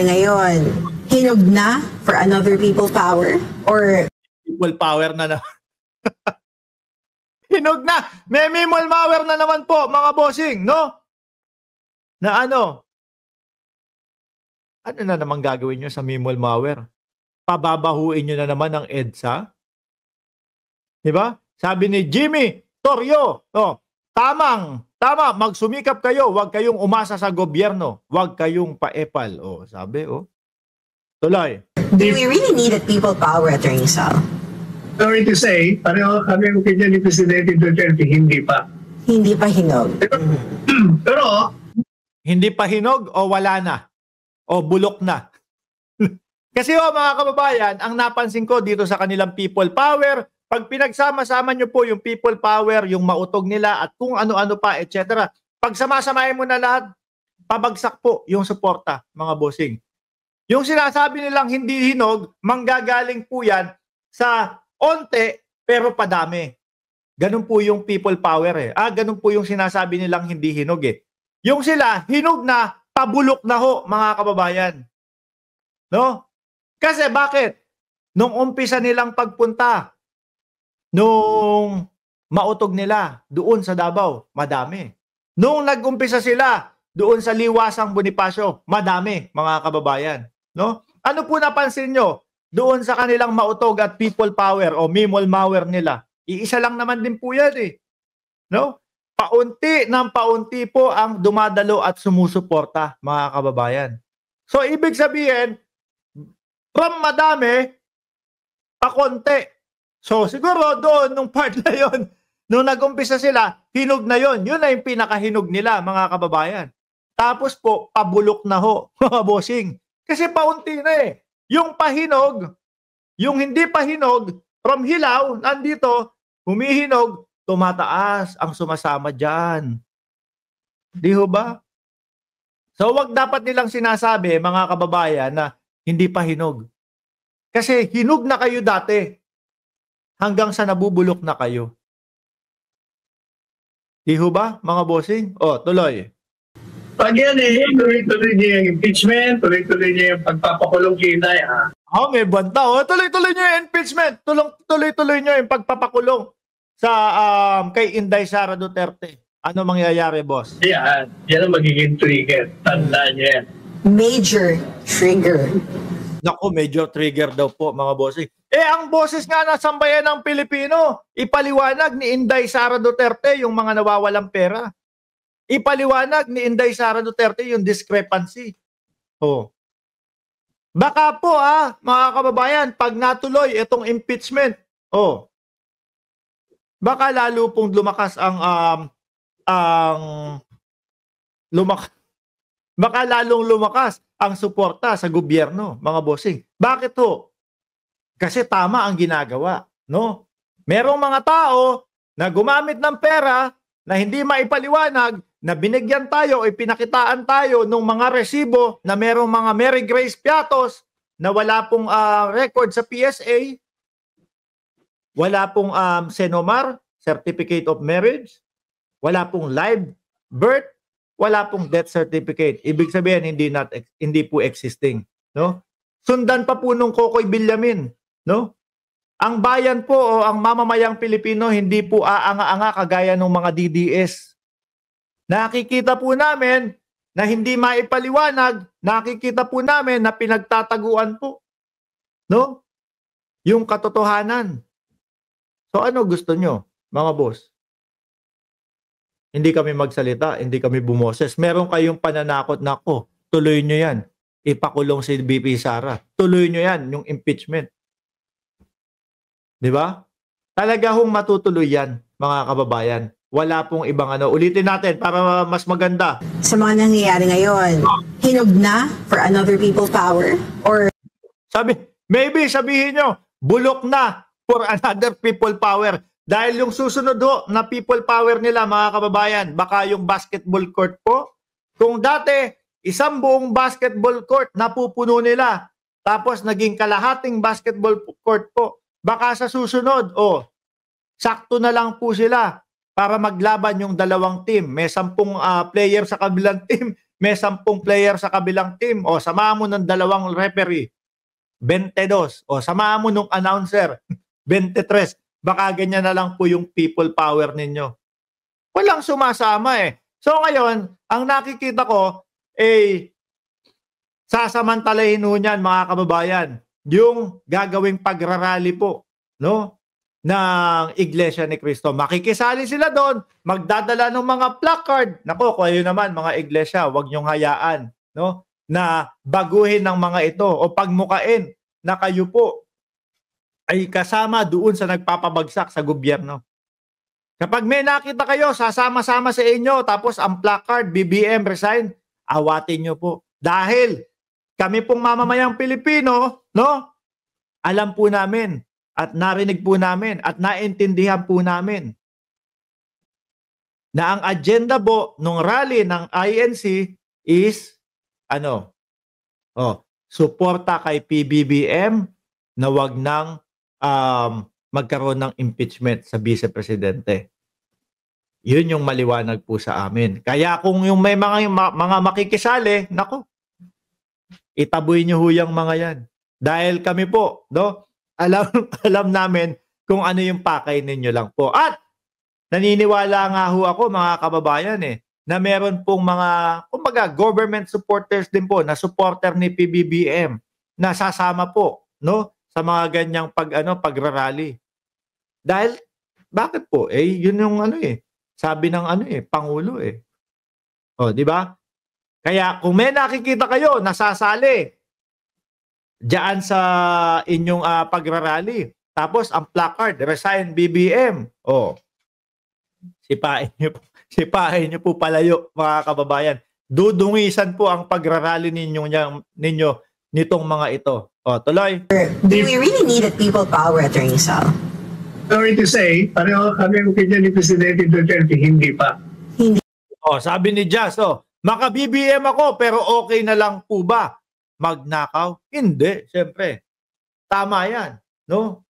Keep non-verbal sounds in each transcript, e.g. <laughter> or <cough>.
nangyayari ngayon? Hinog na for another people power? Or... People power na na. <laughs> hinog na! May minimal power na naman po, mga bossing, no? Na ano? Ano na naman gagawin nyo sa minimal malware? Pababahuin nyo na naman ang EDSA? Di ba? Sabi ni Jimmy Torrio, oh, tamang Tama, magsumikap kayo, huwag kayong umasa sa gobyerno, huwag kayong paepal. O, oh, sabi, o. Oh. Tuloy. Do we really need a people power, Attorney Sal? Sorry to say, pareho kami yung kanya ni Presidente Duterte, hindi pa. Hindi pa hinog. <clears throat> Pero, hindi pa hinog o wala na? O bulok na? <laughs> Kasi o oh, mga kababayan, ang napansin ko dito sa kanilang people power, pag pinagsama-sama nyo po yung people power, yung mautog nila at kung ano-ano pa, etc. Pag samasamahin mo na lahat, pabagsak po yung suporta, mga bossing. Yung sinasabi nilang hindi hinog, manggagaling po yan sa onte pero padami. Ganun po yung people power eh. Ah, ganun po yung sinasabi nilang hindi hinog eh. Yung sila, hinog na, pabulok na ho, mga kababayan. No? Kasi bakit? Nung umpisa nilang pagpunta, Nung mautog nila doon sa Davao, madami. Nung nagumpisa sila doon sa Liwasang Bonifacio, madami mga kababayan. No? Ano po napansin nyo doon sa kanilang mautog at people power o mimol power nila? Iisa lang naman din po yan eh. No? Paunti ng paunti po ang dumadalo at sumusuporta mga kababayan. So ibig sabihin, from madami, pakonti So siguro doon, nung part na yon, <laughs> nung nag-umpisa sila, hinog na yon. Yun na yung pinakahinog nila, mga kababayan. Tapos po, pabulok na ho, <laughs> mga bossing. Kasi paunti na eh. Yung pahinog, yung hindi pahinog, from hilaw, nandito, humihinog, tumataas ang sumasama dyan. Di ho ba? So wag dapat nilang sinasabi, mga kababayan, na hindi pahinog. Kasi hinog na kayo dati hanggang sa nabubulok na kayo. Di ho ba, mga bossing? O, tuloy. Pag yan eh, tuloy-tuloy niya yung impeachment, tuloy-tuloy niya yung pagpapakulong kita eh, ha? Oh, may banta. Oh. Tuloy-tuloy niyo yung impeachment. Tuloy-tuloy niyo yung pagpapakulong sa um, kay Inday Sara Duterte. Ano mangyayari, boss? Yan. Yan ang magiging trigger. Tandaan niyo yan. Major trigger. Nako, medyo trigger daw po mga boses. Eh, ang boses nga na sambayan ng Pilipino, ipaliwanag ni Inday Sara Duterte yung mga nawawalang pera. Ipaliwanag ni Inday Sara Duterte yung discrepancy. Oh. Baka po ah, mga kababayan, pag natuloy itong impeachment, oh, baka lalo pong lumakas ang um, ang lumak baka lalong lumakas ang suporta sa gobyerno, mga bossing. Bakit ho? Kasi tama ang ginagawa, no? Merong mga tao na gumamit ng pera na hindi maipaliwanag na binigyan tayo o pinakitaan tayo ng mga resibo na merong mga Mary Grace Piatos na wala pong uh, record sa PSA, wala pong um, Senomar, Certificate of Marriage, wala pong live birth, wala pong death certificate. Ibig sabihin hindi not hindi po existing, no? Sundan pa po nung Kokoy Billamin, no? Ang bayan po o ang mamamayang Pilipino hindi po aanga-anga kagaya ng mga DDS. Nakikita po namin na hindi maipaliwanag, nakikita po namin na pinagtataguan po. No? Yung katotohanan. So ano gusto nyo, mga boss? Hindi kami magsalita, hindi kami bumoses. Meron kayong pananakot na ako, tuloy nyo yan. Ipakulong si BP Sara. Tuloy nyo yan, yung impeachment. Di ba? Talaga hong matutuloy yan, mga kababayan. Wala pong ibang ano. Ulitin natin para mas maganda. Sa mga nangyayari ngayon, hinog na for another people power or... Sabi, maybe sabihin nyo, bulok na for another people power. Dahil yung susunod ho na people power nila mga kababayan, baka yung basketball court po. Kung dati, isang buong basketball court napupuno nila, tapos naging kalahating basketball court po, baka sa susunod, o oh, sakto na lang po sila para maglaban yung dalawang team. May sampung uh, player sa kabilang <laughs> team, may sampung player sa kabilang team, o oh, samahan mo ng dalawang referee, 22, o oh, samahan mo ng announcer, 23 <laughs> baka ganyan na lang po yung people power ninyo. Walang sumasama eh. So ngayon, ang nakikita ko, eh, sasamantalahin ho niyan mga kababayan, yung gagawing pagrarally po, no? ng Iglesia ni Cristo. Makikisali sila doon, magdadala ng mga placard. Nako, kayo naman mga iglesia, wag niyong hayaan, no? na baguhin ng mga ito o pagmukain na kayo po ay kasama doon sa nagpapabagsak sa gobyerno. Kapag may nakita kayo, sasama-sama sa inyo, tapos ang placard, BBM, resign, awatin nyo po. Dahil kami pong mamamayang Pilipino, no? Alam po namin at narinig po namin at naintindihan po namin na ang agenda po nung rally ng INC is ano? Oh, suporta kay PBBM na wag nang um, magkaroon ng impeachment sa vice-presidente. Yun yung maliwanag po sa amin. Kaya kung yung may mga, yung mga makikisali, nako, itaboy niyo huyang mga yan. Dahil kami po, no, alam, <laughs> alam namin kung ano yung pakay ninyo lang po. At naniniwala nga ho ako mga kababayan eh, na meron pong mga, kumbaga, government supporters din po na supporter ni PBBM na sasama po, no? sa mga ganyang pag ano pagrarally. Dahil bakit po? Eh yun yung ano eh. Sabi ng ano eh, pangulo eh. Oh, di ba? Kaya kung may nakikita kayo nasasali diyan sa inyong uh, pagrarally, tapos ang placard, resign BBM. Oh. Sipain niyo po. <laughs> Sipain niyo po palayo mga kababayan. Dudungisan po ang pagrarally ninyo ninyo nitong mga ito. O, tuloy. Do we really need a people power, Attorney Sal? Sorry to say, pareho kami ang kanya ni Presidente Duterte, hindi pa. Hindi. O, sabi ni Jazz, o, maka-BBM ako pero okay na lang po ba? Magnakaw? Hindi, siyempre. Tama yan, no?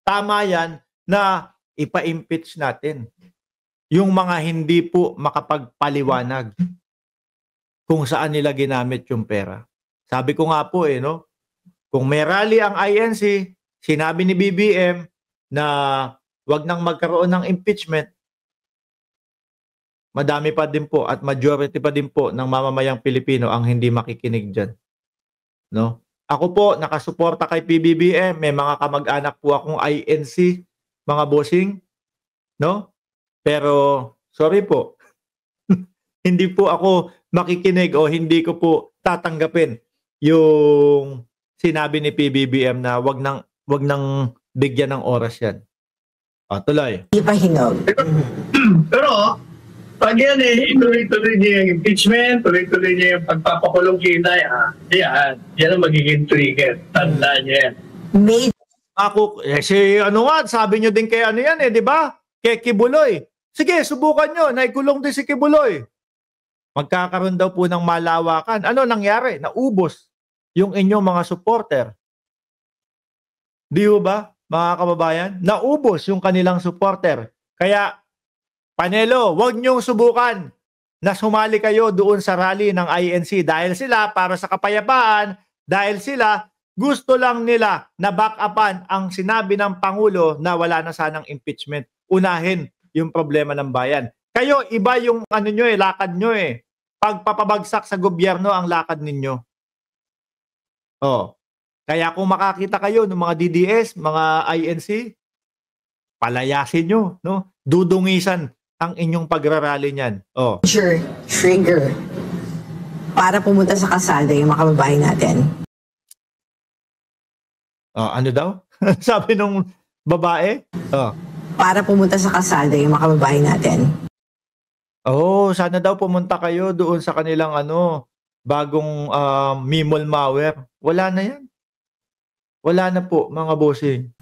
Tama yan na ipa-impeach natin yung mga hindi po makapagpaliwanag kung saan nila ginamit yung pera. Sabi ko nga po eh, no? Kung may rally ang INC, sinabi ni BBM na wag nang magkaroon ng impeachment, madami pa din po at majority pa din po ng mamamayang Pilipino ang hindi makikinig dyan. No? Ako po, nakasuporta kay PBBM. May mga kamag-anak po akong INC, mga bossing. No? Pero, sorry po. <laughs> hindi po ako makikinig o hindi ko po tatanggapin yung sinabi ni PBBM na wag nang wag nang bigyan ng oras yan. oh, tuloy. Ipahinog. <clears throat> Pero, pag yan eh, tuloy-tuloy niya yung impeachment, tuloy-tuloy niya yung pagpapakulong kita, ah, yan, yan ang magiging trigger. Tanda niya yan. May... Ako, eh, si ano nga, sabi niyo din kay ano yan eh, di ba? Kay Kibuloy. Sige, subukan nyo, naikulong din si Kibuloy magkakaroon daw po ng malawakan. Ano nangyari? Naubos yung inyong mga supporter. Di ba, mga kababayan? Naubos yung kanilang supporter. Kaya, Panelo, huwag niyong subukan na sumali kayo doon sa rally ng INC dahil sila para sa kapayapaan, dahil sila gusto lang nila na back upan ang sinabi ng Pangulo na wala na sanang impeachment. Unahin yung problema ng bayan. Kayo, iba yung ano nyo eh, lakad nyo eh pagpapabagsak sa gobyerno ang lakad ninyo. Oh. Kaya kung makakita kayo ng mga DDS, mga INC, palayasin nyo, no? Dudungisan ang inyong pagrarally niyan. Oh. Trigger, trigger para pumunta sa kasada yung mga natin. Oh, ano daw? <laughs> Sabi nung babae? Oh. Para pumunta sa kasada yung mga natin. Oh, sana daw pumunta kayo doon sa kanilang ano, bagong, ah, Mimol Mawer. Wala na 'yan. Wala na po mga bossing.